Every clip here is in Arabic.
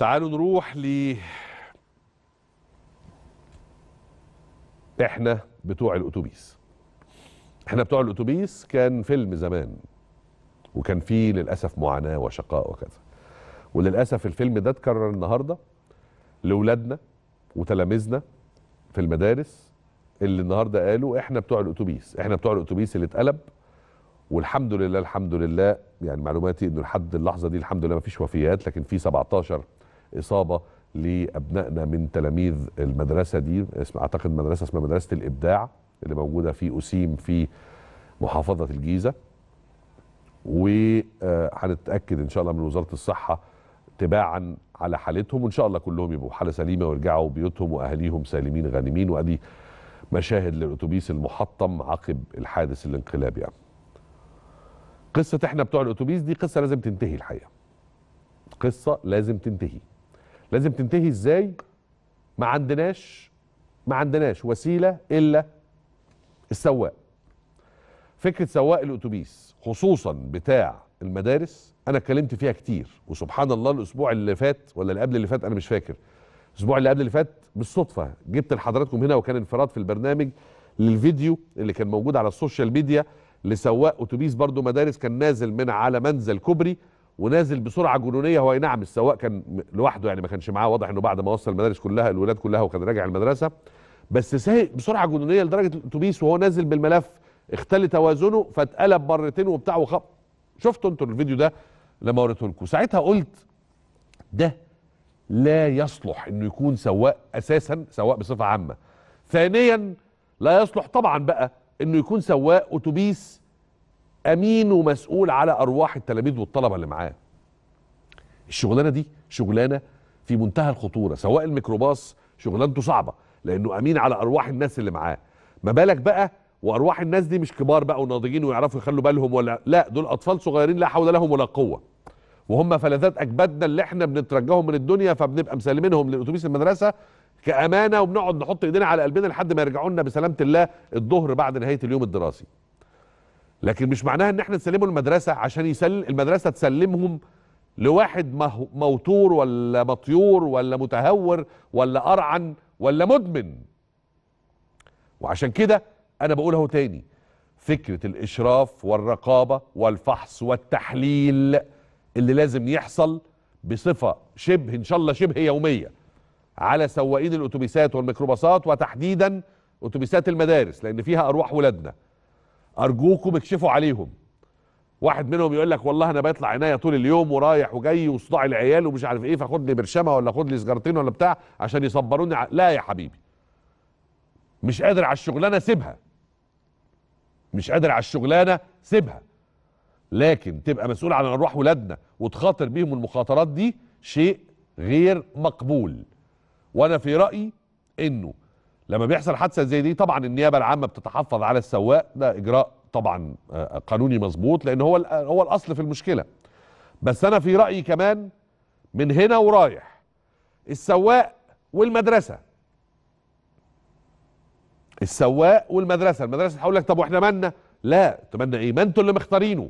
تعالوا نروح ل احنا بتوع الاتوبيس احنا بتوع الاتوبيس كان فيلم زمان وكان فيه للاسف معاناه وشقاء وكذا وللاسف الفيلم ده اتكرر النهارده لاولادنا وتلاميذنا في المدارس اللي النهارده قالوا احنا بتوع الاتوبيس احنا بتوع الاتوبيس اللي اتقلب والحمد لله الحمد لله يعني معلوماتي انه لحد اللحظه دي الحمد لله ما فيش وفيات لكن في 17 اصابه لابنائنا من تلاميذ المدرسه دي اسم اعتقد مدرسه اسمها مدرسه الابداع اللي موجوده في اسيم في محافظه الجيزه وهنتاكد ان شاء الله من وزاره الصحه تباعا على حالتهم وان شاء الله كلهم يبقوا حاله سليمه ويرجعوا بيوتهم واهاليهم سالمين غانمين وادي مشاهد للاتوبيس المحطم عقب الحادث الانقلابي يعني. قصه احنا بتوع الاتوبيس دي قصه لازم تنتهي الحقيقه قصه لازم تنتهي لازم تنتهي ازاي ما عندناش ما عندناش وسيله الا السواق فكره سواق الاتوبيس خصوصا بتاع المدارس انا اتكلمت فيها كتير وسبحان الله الاسبوع اللي فات ولا اللي قبل اللي فات انا مش فاكر الاسبوع اللي قبل اللي فات بالصدفه جبت لحضراتكم هنا وكان انفراد في البرنامج للفيديو اللي كان موجود على السوشيال ميديا لسواق اتوبيس برضو مدارس كان نازل من على منزل كوبري ونازل بسرعه جنونيه هو اي نعم السواق كان لوحده يعني ما كانش معاه واضح انه بعد ما وصل المدارس كلها الولاد كلها وكان راجع المدرسه بس سايق بسرعه جنونيه لدرجه الاتوبيس وهو نازل بالملف اختل توازنه فاتقلب مرتين وبتاع وخب شفتوا انتوا الفيديو ده لما وريته لكم ساعتها قلت ده لا يصلح انه يكون سواق اساسا سواق بصفه عامه ثانيا لا يصلح طبعا بقى انه يكون سواق اتوبيس امين ومسؤول على ارواح التلاميذ والطلبه اللي معاه الشغلانه دي شغلانه في منتهى الخطوره سواء الميكروباص شغلانته صعبه لانه امين على ارواح الناس اللي معاه ما بالك بقى وارواح الناس دي مش كبار بقى وناضجين ويعرفوا يخلوا بالهم ولا لا دول اطفال صغيرين لا حول لهم ولا قوه وهم فلذات اجبادنا اللي احنا بنترجاهم من الدنيا فبنبقى مسلمينهم لاتوبيس المدرسه كامانه وبنقعد نحط ايدينا على قلبنا لحد ما يرجعوا لنا بسلامه الله الظهر بعد نهايه اليوم الدراسي لكن مش معناها ان احنا نسلمه المدرسه عشان يسلم المدرسه تسلمهم لواحد موتور ولا مطيور ولا متهور ولا ارعن ولا مدمن وعشان كده انا بقول اهو تاني فكره الاشراف والرقابه والفحص والتحليل اللي لازم يحصل بصفه شبه ان شاء الله شبه يوميه على سواقين الاتوبيسات والميكروباصات وتحديدا اتوبيسات المدارس لان فيها ارواح ولادنا ارجوكم اكشفوا عليهم واحد منهم يقول لك والله انا بيطلع عينيا طول اليوم ورايح وجاي وصداع العيال ومش عارف ايه فاخد لي برشامه ولا خد لي سجارتين ولا بتاع عشان يصبروني لا يا حبيبي مش قادر على الشغلانه سيبها مش قادر على الشغلانه سيبها لكن تبقى مسؤول عن ارواح ولادنا وتخاطر بيهم المخاطرات دي شيء غير مقبول وانا في رايي انه لما بيحصل حادثه زي دي طبعا النيابه العامه بتتحفظ على السواق ده اجراء طبعا آه، قانوني مظبوط لان هو هو الاصل في المشكله بس انا في رايي كمان من هنا ورايح السواق والمدرسه السواق والمدرسه المدرسه هتقول لك طب واحنا مالنا لا تمنى ايه ما انتوا اللي مختارينه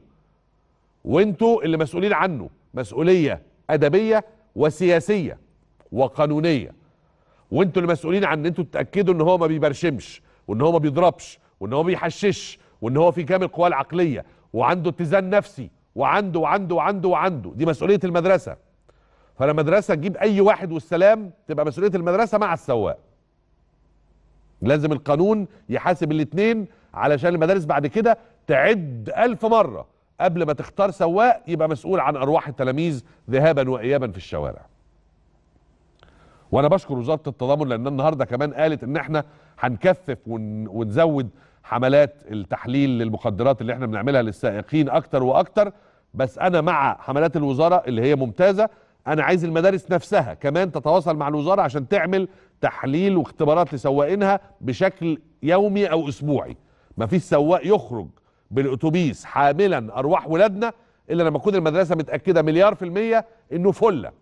وانتوا اللي مسؤولين عنه مسؤوليه ادبيه وسياسيه وقانونيه وانتوا المسؤولين عن ان انتوا تتاكدوا ان هو ما بيبرشمش وان هو ما بيضربش وان هو ما بيحشش وان هو في كامل قواه العقليه وعنده اتزان نفسي وعنده وعنده وعنده وعنده دي مسؤوليه المدرسه فلما مدرسه تجيب اي واحد والسلام تبقى مسؤوليه المدرسه مع السواق لازم القانون يحاسب الاثنين علشان المدارس بعد كده تعد ألف مرة قبل ما تختار سواق يبقى مسؤول عن أرواح التلاميذ ذهابا وإيابا في الشوارع وانا بشكر وزاره التضامن لان النهارده كمان قالت ان احنا هنكثف ونزود حملات التحليل للمخدرات اللي احنا بنعملها للسائقين اكتر واكتر بس انا مع حملات الوزاره اللي هي ممتازه انا عايز المدارس نفسها كمان تتواصل مع الوزاره عشان تعمل تحليل واختبارات لسواقينها بشكل يومي او اسبوعي مفيش سواق يخرج بالاتوبيس حاملا ارواح ولادنا الا لما تكون المدرسه متاكده مليار في الميه انه فله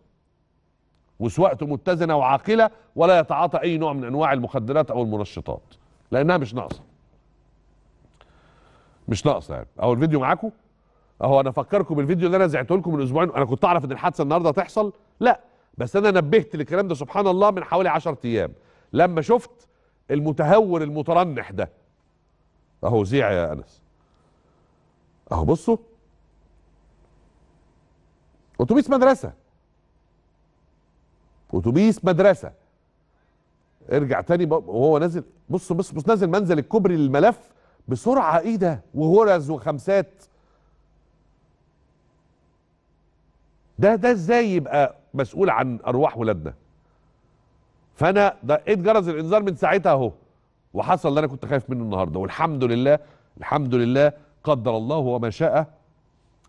وسواقته متزنه وعاقله ولا يتعاطى اي نوع من انواع المخدرات او المنشطات لانها مش ناقصه مش ناقصه يعني اهو الفيديو معاكم اهو انا افكركم بالفيديو اللي انا زعته لكم من اسبوعين انا كنت اعرف ان الحادثه النهارده هتحصل لا بس انا نبهت للكلام ده سبحان الله من حوالي 10 ايام لما شفت المتهور المترنح ده اهو زيع يا انس اهو بصوا اتوبيس مدرسه اتوبيس مدرسه ارجع تاني وهو نازل بص بص بص نازل منزل الكوبري للملف بسرعه ايه ده وغرز وخمسات ده ده ازاي يبقى مسؤول عن ارواح ولادنا فانا دقيت إيه جرس الانذار من ساعتها اهو وحصل اللي انا كنت خايف منه النهارده والحمد لله الحمد لله قدر الله وما شاء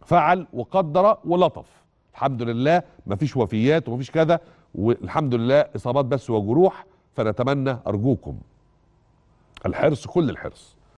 فعل وقدر ولطف الحمد لله مفيش وفيات ومفيش كذا والحمد لله اصابات بس وجروح فنتمنى ارجوكم الحرص كل الحرص